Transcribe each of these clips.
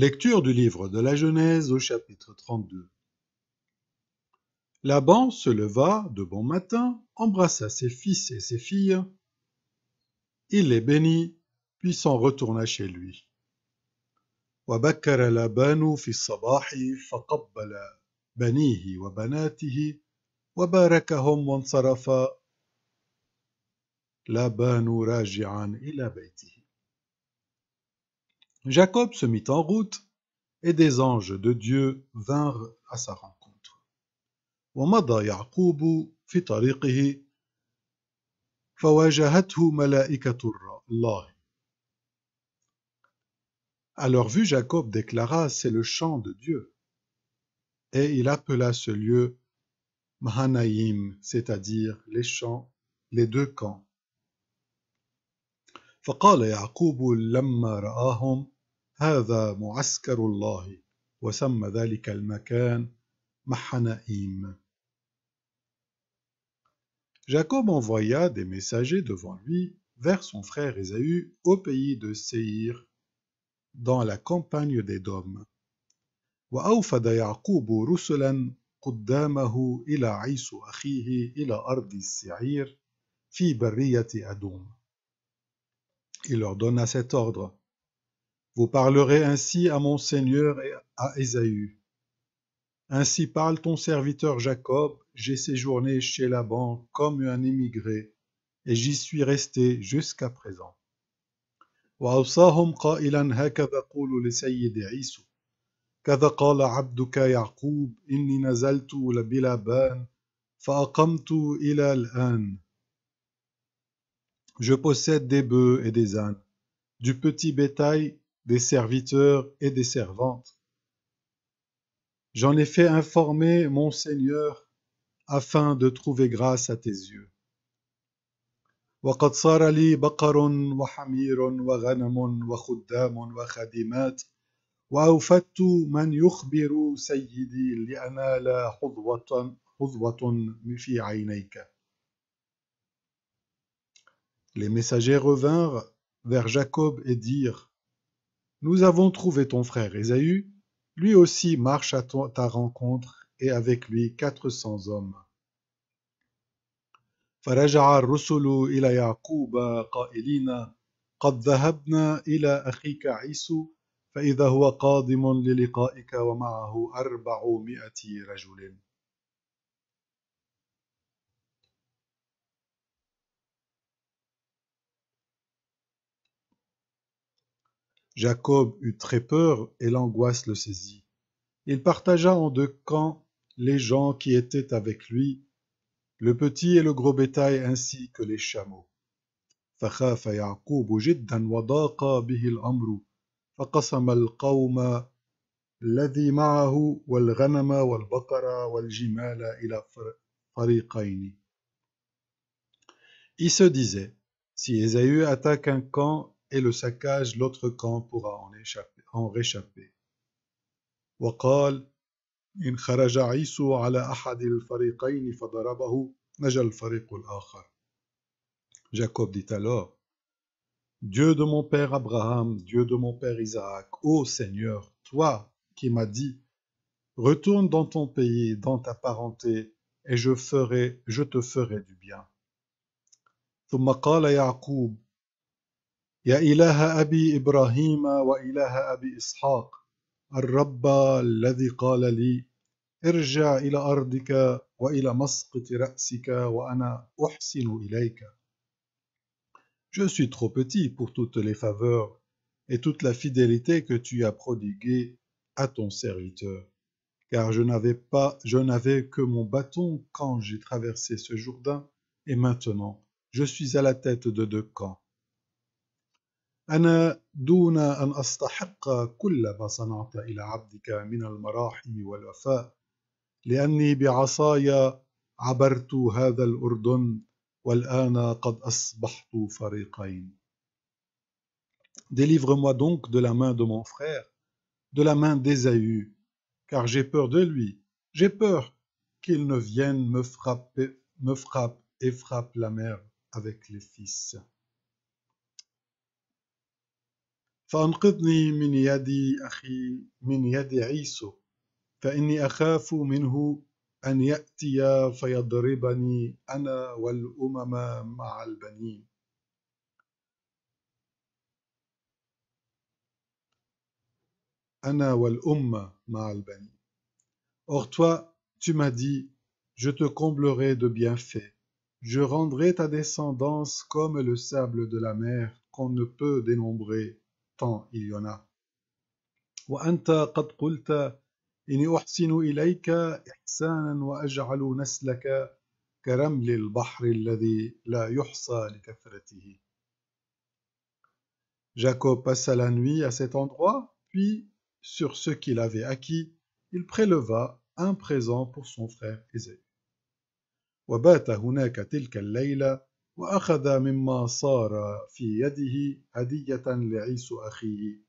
Lecture du livre de la Genèse au chapitre 32. Laban se leva de bon matin, embrassa ses fils et ses filles, il les bénit, puis s'en retourna chez lui. وبكر في الصباح فقبل بنيه وبناته وباركهم وانصرف Jacob se mit en route, et des anges de Dieu vinrent à sa rencontre. Alors, vu À leur Jacob déclara C'est le champ de Dieu. Et il appela ce lieu Mahanaïm, c'est-à-dire les champs, les deux camps. Jacob envoya des messagers devant lui vers son frère Esaü au pays de Seir dans la campagne des Dômes. Il leur donna cet ordre. Vous parlerez ainsi à mon Seigneur et à Ésaü. Ainsi parle ton serviteur Jacob, j'ai séjourné chez Laban comme un émigré, et j'y suis resté jusqu'à présent. Je possède des bœufs et des ânes, du petit bétail des serviteurs et des servantes. J'en ai fait informer mon Seigneur afin de trouver grâce à tes yeux. Les messagers revinrent vers Jacob et dirent nous avons trouvé ton frère Ésaü, lui aussi marche à ta rencontre, et avec lui quatre cents hommes. فرجع الرسل إلى يعقوب قائلين قد ذهبنا إلى أخيك عيسو فإذا هو قادم للقائك ومعه أربعمائة رجل Jacob eut très peur et l'angoisse le saisit. Il partagea en deux camps les gens qui étaient avec lui, le petit et le gros bétail ainsi que les chameaux. Il se disait, si Esaü attaque un camp, et le saccage, l'autre camp pourra en, échapper, en réchapper. Jacob dit alors Dieu de mon père Abraham, Dieu de mon père Isaac, ô Seigneur, toi qui m'as dit Retourne dans ton pays, dans ta parenté, et je ferai, je te ferai du bien. ثم قال يعقوب je suis trop petit pour toutes les faveurs et toute la fidélité que tu as prodiguée à ton serviteur, car je n'avais pas, je n'avais que mon bâton quand j'ai traversé ce Jourdain, et maintenant je suis à la tête de deux camps. أنا دون أن أستحق كل ما صنعت إلى عبدك من المراحم والوفاء لأني بعصاي عبرت هذا الأردن والآن قد أصبحت فريقين Délivre-moi donc de la main de mon frère, de la main d'Ésaü, car j'ai peur de lui, j'ai peur qu'il ne vienne me frapper, me frappe et frappe la mère avec les fils. Fa'anqidni min yadi achi min yadi iso, fa'ini achafu minhu an yatia feyadribani ana wal ma'albani. Ana wal umma ma'albani. Or toi, tu m'as dit, je te comblerai de bienfaits, je rendrai ta descendance comme le sable de la mer qu'on ne peut dénombrer il y en a. Jacob passa la nuit à cet endroit, puis, sur ce qu'il avait acquis, il préleva un présent pour son frère Ésaü. وأخذ مما صار في يده هدية لعيسو أخيه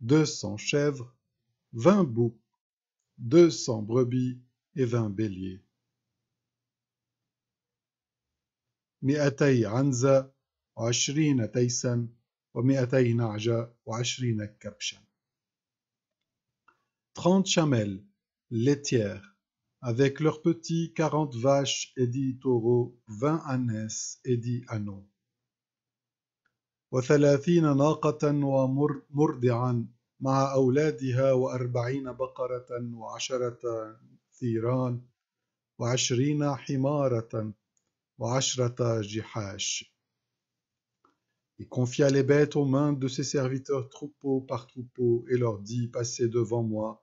200 chèvres, 20 boucs, 200 brebis et 20 béliers. 200 عنزة و20 تيسا و200 نعجة و20 كبشا 30 chamelles laitières avec leurs petits quarante vaches et dix taureaux, vingt ânes, et dix âneaux. وثلاثين ناقة ومردعا مع أولادها وأربعين بقرة وعشرة ثيران وعشرين حمارة وعشرة جحاش. Il confia les bêtes aux mains de ses serviteurs troupeau par troupeau et leur dit Passez devant moi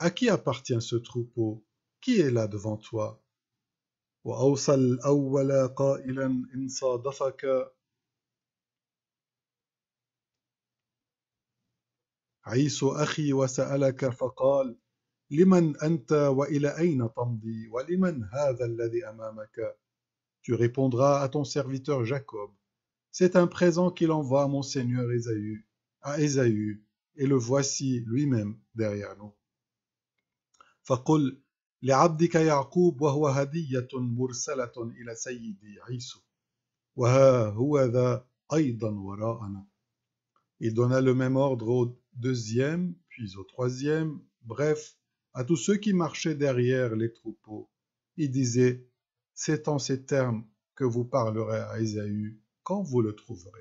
À qui appartient ce troupeau Qui est là devant toi Tu répondras à ton serviteur Jacob C'est un présent qu'il envoie à mon seigneur Ésaü, à Esaü et le voici lui-même derrière nous. Il donna le même ordre au deuxième, puis au troisième, bref, à tous ceux qui marchaient derrière les troupeaux. Il disait, C'est en ces termes que vous parlerez à Isaïe quand vous le trouverez.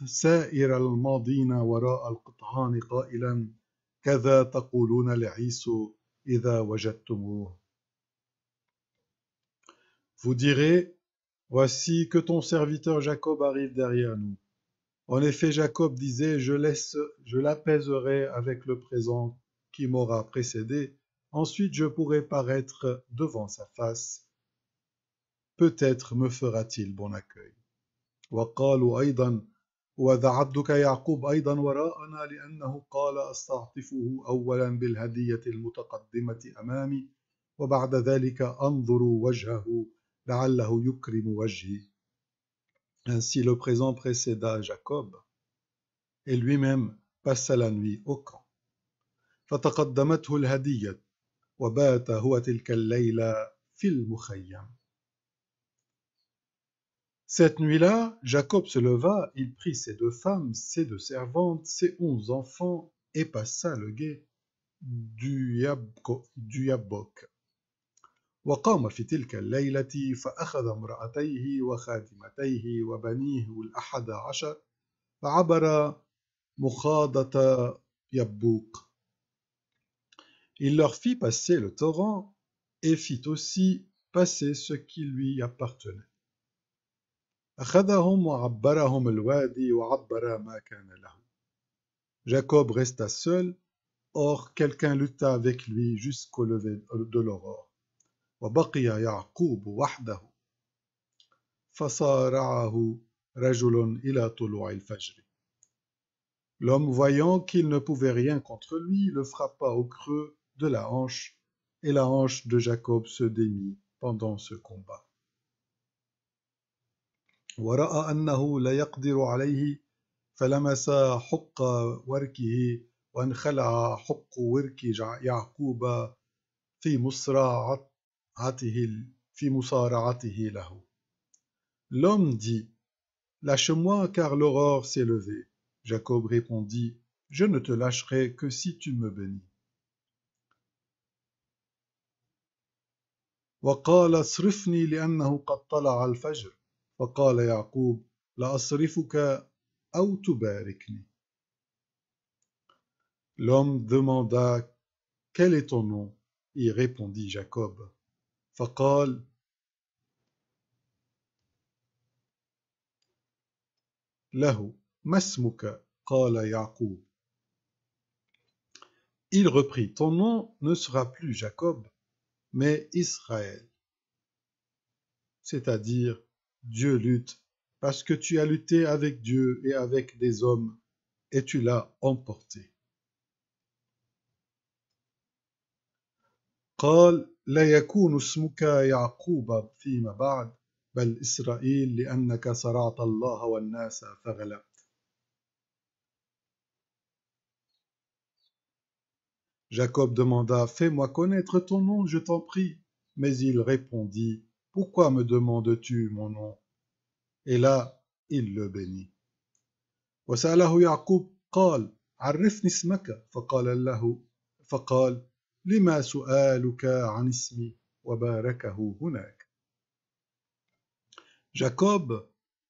Vous direz, voici que ton serviteur Jacob arrive derrière nous. En effet, Jacob disait, je, laisse, je l'apaiserai avec le présent qui m'aura précédé, ensuite je pourrai paraître devant sa face. Peut-être me fera-t-il bon accueil. وذا عبدك يعقوب أيضا وراءنا لأنه قال أستعطفه أولا بالهدية المتقدمة أمامي وبعد ذلك أنظر وجهه لعله يكرم وجهي Ainsi le présent précéda Jacob et lui-même passa la nuit au camp. فتقدمته الهدية وبات هو تلك الليلة في المخيم Cette nuit-là, Jacob se leva, il prit ses deux femmes, ses deux servantes, ses onze enfants, et passa le guet du Yabok. وقام في تلك وبنيه عشر Il leur fit passer le torrent et fit aussi passer ce qui lui appartenait. Jacob resta seul, or quelqu'un lutta avec lui jusqu'au lever de l'aurore. L'homme voyant qu'il ne pouvait rien contre lui, le frappa au creux de la hanche, et la hanche de Jacob se démit pendant ce combat. ورأى أنه لا يقدر عليه فلمس حق وركه وانخلع حق ورك يعقوب في مصارعته في مصارعته له. L'homme dit Lâche-moi car l'aurore s'est levée. Jacob répondit Je ne te lâcherai que si tu me bénis. وقال صرفني لأنه قد طلع الفجر L'homme demanda Quel est ton nom Il répondit Jacob. Il reprit Ton nom ne sera plus Jacob, mais Israël, c'est-à-dire Dieu lutte, parce que tu as lutté avec Dieu et avec des hommes, et tu l'as emporté. Jacob demanda Fais-moi connaître ton nom, je t'en prie. Mais il répondit pourquoi me demandes-tu mon nom Et là, il le bénit. Jacob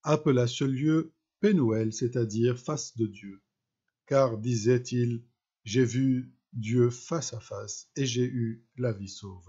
appela ce lieu Penuel, c'est-à-dire face de Dieu, car disait-il J'ai vu Dieu face à face et j'ai eu la vie sauve.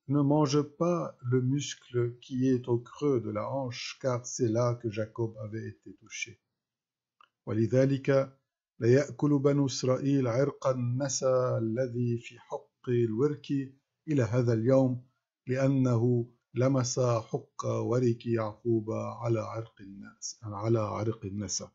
Ne mange pas le muscle qui est au creux de la hanche, car c'est là que Jacob avait été touché. ولذلك لا يأكل بنو إسرائيل عرق النسى الذي في حق الورك إلى هذا اليوم لأنه لمس حق ورك يعقوب على عرق الناس على عرق النسى